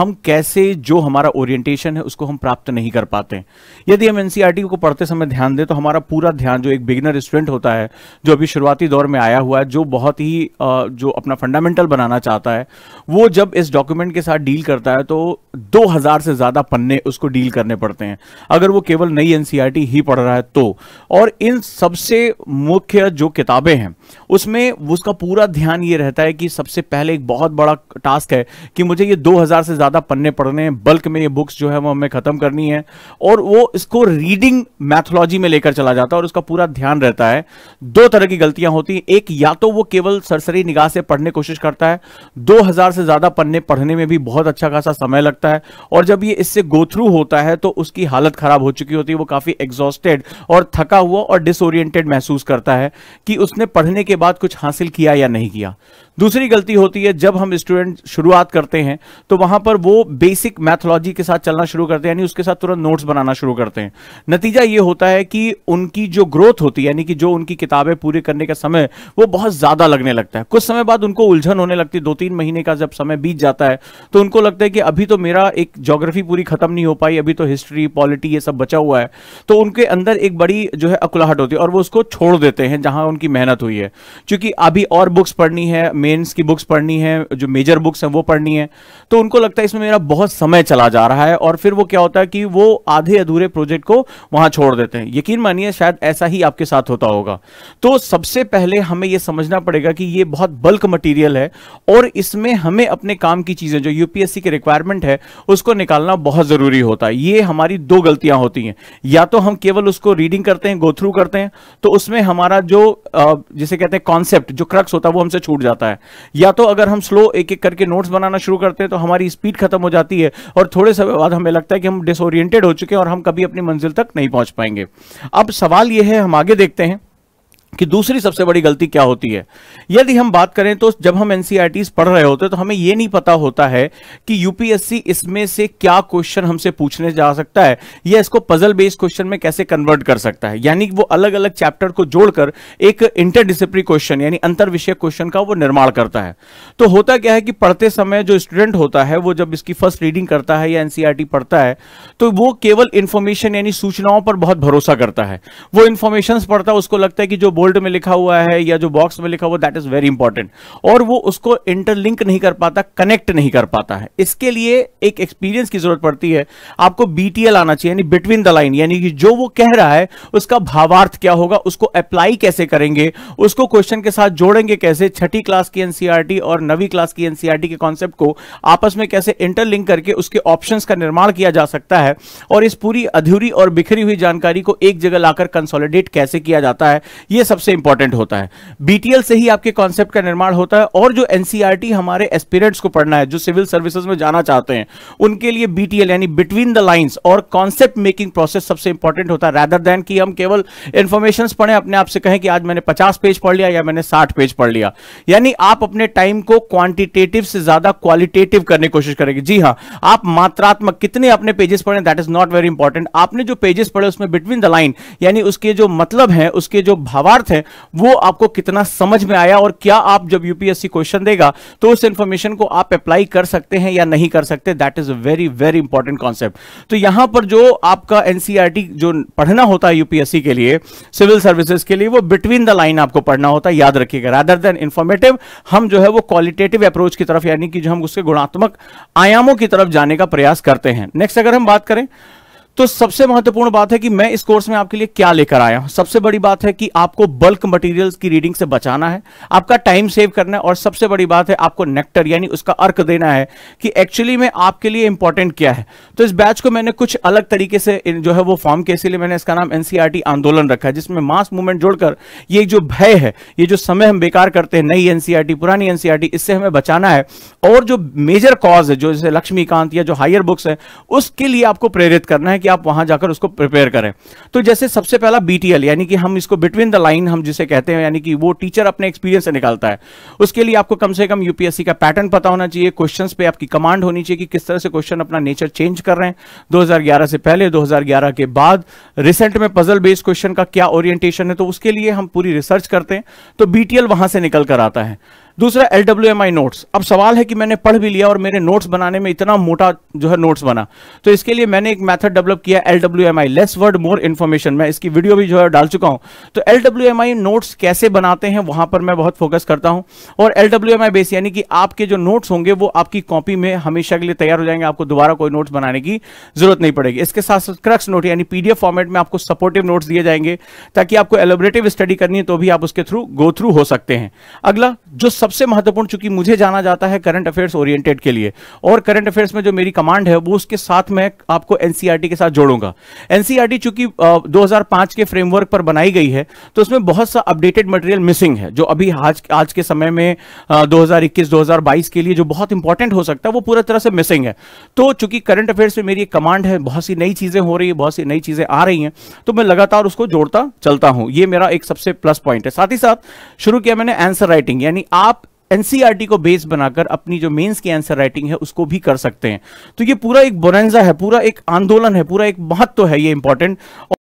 हम कैसे जो हमारा ओरिएंटेशन है उसको हम प्राप्त नहीं कर पाते यदि हम एनसीईआरटी e को पढ़ते समय ध्यान दें तो हमारा पूरा ध्यान जो एक बिगनर स्टूडेंट होता है जो अभी शुरुआती दौर में आया हुआ है जो बहुत ही जो अपना फंडामेंटल बनाना चाहता है वो जब इस डॉक्यूमेंट के साथ डील करता है तो दो से ज़्यादा पन्ने उसको डील करने पड़ते हैं अगर वो केवल नई एनसीईआरटी e ही पढ़ रहा है तो और इन सबसे मुख्य जो किताबें हैं उसमें उसका पूरा ध्यान ये रहता है कि सबसे पहले एक बहुत बड़ा टास्क है कि मुझे ये दो से ज़्यादा पन्ने पढ़ने हैं बल्क में ये बुक्स जो है वो हमें ख़त्म करनी है और वो इसको रीडिंग मैथोलॉजी में लेकर चला जाता है और उसका पूरा ध्यान रहता है दो तरह की गलतियां होती हैं एक या तो वो केवल सरसरी निगाह से पढ़ने कोशिश करता है दो से ज़्यादा पन्ने पढ़ने में भी बहुत अच्छा खासा समय लगता है और जब ये इससे गो थ्रू होता है तो उसकी हालत ख़राब हो चुकी होती है वो काफ़ी एग्जॉस्टेड और थका हुआ और डिसोरियंटेड महसूस करता है कि उसने पढ़ने के बाद कुछ हासिल किया या नहीं किया दूसरी गलती होती है जब हम स्टूडेंट शुरुआत करते हैं तो वहां पर वो बेसिक मैथोलॉजी के साथ चलना शुरू करते हैं यानी उसके साथ तुरंत नोट्स बनाना शुरू करते हैं नतीजा ये होता है कि उनकी जो ग्रोथ होती है यानी कि जो उनकी किताबें पूरी करने का समय वो बहुत ज्यादा लगने लगता है कुछ समय बाद उनको उलझन होने लगती है दो तीन महीने का जब समय बीत जाता है तो उनको लगता है कि अभी तो मेरा एक जोग्राफी पूरी खत्म नहीं हो पाई अभी तो हिस्ट्री पॉलिटी ये सब बचा हुआ है तो उनके अंदर एक बड़ी जो है अकुलाहट होती है और वो उसको छोड़ देते हैं जहां उनकी मेहनत हुई है क्योंकि अभी और बुक्स पढ़नी है मेंस की बुक्स पढ़नी है जो मेजर बुक्स हैं वो पढ़नी है तो उनको लगता है इसमें मेरा बहुत समय चला जा रहा है और फिर वो क्या होता है कि वो आधे अधूरे प्रोजेक्ट को वहाँ छोड़ देते हैं यकीन मानिए शायद ऐसा ही आपके साथ होता होगा तो सबसे पहले हमें यह समझना पड़ेगा कि ये बहुत बल्क मटीरियल है और इसमें हमें अपने काम की चीज़ें जो यूपीएससी की रिक्वायरमेंट है उसको निकालना बहुत ज़रूरी होता है ये हमारी दो गलतियाँ होती हैं या तो हम केवल उसको रीडिंग करते हैं गो थ्रू करते हैं तो उसमें हमारा जो जिसे कहते हैं कॉन्सेप्ट जो क्रक्स होता है वो हमसे छूट जाता है है या तो अगर हम स्लो एक एक करके नोट्स बनाना शुरू करते हैं तो हमारी स्पीड खत्म हो जाती है और थोड़े समय बाद हमें लगता है कि हम डिसोरिएंटेड हो चुके हैं और हम कभी अपनी मंजिल तक नहीं पहुंच पाएंगे अब सवाल यह है हम आगे देखते हैं कि दूसरी सबसे बड़ी गलती क्या होती है यदि हम बात करें तो जब हम एनसीआरटी e पढ़ रहे होते हैं तो हमें यह नहीं पता होता है कि यूपीएससी इसमें से क्या क्वेश्चन हमसे पूछने जा सकता है या इसको पजल बेस्ड क्वेश्चन में कैसे कन्वर्ट कर सकता है यानी वो अलग अलग चैप्टर को जोड़कर एक इंटरडिसिप्लिन क्वेश्चन यानी अंतर विषय क्वेश्चन का वो निर्माण करता है तो होता क्या है कि पढ़ते समय जो स्टूडेंट होता है वो जब इसकी फर्स्ट रीडिंग करता है या एनसीआरटी e पढ़ता है तो वो केवल इंफॉर्मेशन यानी सूचनाओं पर बहुत भरोसा करता है वो इंफॉर्मेशन पढ़ता है उसको लगता है कि जो बोल्ट में लिखा हुआ है या जो बॉक्स में लिखा हुआ दैट इज वेरी इंपॉर्टेंट और वो उसको इंटरलिंक नहीं कर पाता कनेक्ट नहीं कर पाता है इसके लिए एक एक्सपीरियंस की जरूरत पड़ती है आपको बीटीएल आना चाहिए यानी बिटवीन द लाइन यानी कि जो वो कह रहा है उसका भावार्थ क्या होगा उसको अप्लाई कैसे करेंगे उसको क्वेश्चन के साथ जोड़ेंगे कैसे छठी क्लास की एनसीआरटी e और नवी क्लास की एनसीआरटी e के कॉन्सेप्ट को आपस में कैसे इंटरलिंक करके उसके ऑप्शन का निर्माण किया जा सकता है और इस पूरी अधूरी और बिखरी हुई जानकारी को एक जगह लाकर कंसोलिडेट कैसे किया जाता है यह सबसे इंपॉर्टेंट होता है बीटीएल से ही आपके कॉन्सेप्ट का निर्माण होता है और जो एनसीईआरटी e हमारे एस्पिरेंट्स को पढ़ना है जो सिविल सर्विसेज में जाना चाहते हैं उनके लिए बीटीएल यानी बिटवीन द लाइंस और कॉन्सेप्ट मेकिंग प्रोसेस सबसे इंपॉर्टेंट होता है रैदर देन कि हम केवल इंफॉर्मेशन पढ़े अपने आप से कहें कि आज मैंने पचास पेज पढ़ लिया या मैंने साठ पेज पढ़ लिया यानी आप अपने टाइम को क्वांटिटेटिव से ज्यादा क्वालिटेटिव करने की कोशिश करेंगे जी हाँ आप मात्रात्मक कितने अपने पेजेस पढ़े that is not very important आपने जो पेजेस पढ़े उसमें बिटवीन द लाइन यानी उसके जो मतलब है उसके जो भावार्थ अर्थ है वो आपको कितना समझ में आया और क्या आप जब यूपीएससी क्वेश्चन देगा तो उस इंफॉर्मेशन को आप अप्लाई कर सकते हैं या नहीं कर सकते that is a very very important concept तो यहां पर जो आपका एनसीआरटी e जो पढ़ना होता है यूपीएससी के लिए सिविल सर्विसेज के लिए वो बिटवीन द लाइन आपको पढ़ना होता है याद रखिएगा रादर देन इंफॉर्मेटिव हम जो है वो क्वालिटेटिव अप्रोच की तरफ यानी कि जो हम उसके गुणात्मक आयामों की तरफ जाने का प्रयास करते हैं नेक्स्ट अगर हम बात करें तो सबसे महत्वपूर्ण बात है कि मैं इस कोर्स में आपके लिए क्या लेकर आया हूं सबसे बड़ी बात है कि आपको बल्क मटेरियल्स की रीडिंग से बचाना है आपका टाइम सेव करना है और सबसे बड़ी बात है आपको नेक्टर यानी उसका अर्क देना है कि एक्चुअली में आपके लिए इंपॉर्टेंट क्या है तो इस बैच को मैंने कुछ अलग तरीके से जो है वो फॉर्म के इसलिए मैंने इसका नाम एनसीआरटी e आंदोलन रखा है जिसमें मास मूवमेंट जोड़कर ये जो भय है ये जो समय हम बेकार करते हैं नई एनसीआरटी e पुरानी एनसीआरटी e इससे हमें बचाना है और जो मेजर कॉज है जो जैसे लक्ष्मीकांत या जो हायर बुक्स है उसके लिए आपको प्रेरित करना है कि आप वहां जाकर उसको प्रिपेयर करें तो जैसे सबसे पहला बीटीएल यानी कि हम इसको बिटवीन द लाइन हम जिसे कहते हैं यानी कि वो टीचर अपने एक्सपीरियंस से निकालता है उसके लिए आपको कम से कम यूपीएससी का पैटर्न पता होना चाहिए क्वेश्चन पे आपकी कमांड होनी चाहिए कि किस तरह से क्वेश्चन अपना नेचर चेंज कर रहे हैं दो से पहले दो के बाद रिसेंट में पजल बेस्ड क्वेश्चन का क्या ओरिएंटेशन है तो उसके लिए हम पूरी रिसर्च करते हैं तो बीटीएल वहां से निकल कर आता है दूसरा L W M I notes अब सवाल है कि मैंने पढ़ भी लिया और मेरे नोट्स बनाने में इतना मोटा जो है नोट्स बना तो इसके लिए मैंने एक मेथड डेवलप किया L W M I less word more information मैं इसकी वीडियो भी जो है डाल चुका हूं तो L W M I notes कैसे बनाते हैं वहां पर मैं बहुत फोकस करता हूं और L W M I base यानी कि आपके जो नोट्स होंगे वो आपकी कॉपी में हमेशा के लिए तैयार हो जाएंगे आपको दोबारा कोई नोट्स बनाने की जरूरत नहीं पड़ेगी इसके साथ साथ क्रक्स नोट यानी पीडीएफ फॉर्मेट में आपको सपोर्टिव नोट्स दिए जाएंगे ताकि आपको एलोबरेटिव स्टडी करनी है तो भी आप उसके थ्रू गो थ्रू हो सकते हैं अगला जो सबसे महत्वपूर्ण चूंकि मुझे जाना जाता है करंट अफेयर्स ओरिएंटेड के लिए और करंट अफेयर्स में जो मेरी कमांड है वो उसके साथ मैं आपको एनसीईआरटी e के साथ जोड़ूंगा एनसीईआरटी e चूंकि 2005 के फ्रेमवर्क पर बनाई गई है तो उसमें बहुत सा अपडेटेड मटेरियल मिसिंग है जो अभी आज आज के समय में दो हजार के लिए जो बहुत इंपॉर्टेंट हो सकता है वो पूरा तरह से मिसिंग है तो चूंकि करंट अफेयर्स में मेरी कमांड है बहुत सी नई चीजें हो रही है बहुत सी नई चीजें आ रही हैं तो मैं लगातार उसको जोड़ता चलता हूं ये मेरा एक सबसे प्लस पॉइंट है साथ ही साथ शुरू किया मैंने आंसर राइटिंग यानी यानी आप एनसीईआरटी e को बेस बनाकर अपनी जो मेंस की आंसर राइटिंग है उसको भी कर सकते हैं तो ये पूरा एक बोरेंजा है पूरा एक आंदोलन है पूरा एक महत्व तो है ये इंपॉर्टेंट